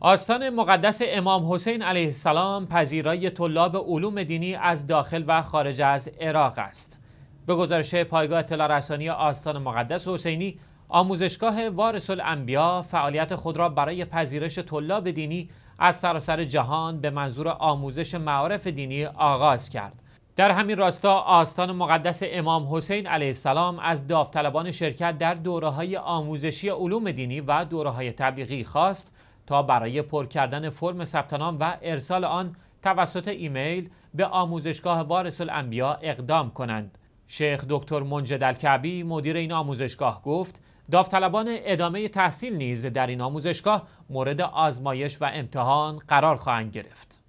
آستان مقدس امام حسین علیه السلام پذیرای طلاب علوم دینی از داخل و خارج از عراق است. به گزارش پایگاه اطلاع رسانی آستان مقدس حسینی، آموزشگاه وارث الانبیا فعالیت خود را برای پذیرش طلاب دینی از سراسر جهان به منظور آموزش معارف دینی آغاز کرد. در همین راستا آستان مقدس امام حسین علیه السلام از داوطلبان شرکت در دوره آموزشی علوم دینی و دوره تبلیغی خواست تا برای پر کردن فرم ثبت نام و ارسال آن توسط ایمیل به آموزشگاه وارث الانبیا اقدام کنند شیخ دکتر منجد الکعبی مدیر این آموزشگاه گفت داوطلبان ادامه تحصیل نیز در این آموزشگاه مورد آزمایش و امتحان قرار خواهند گرفت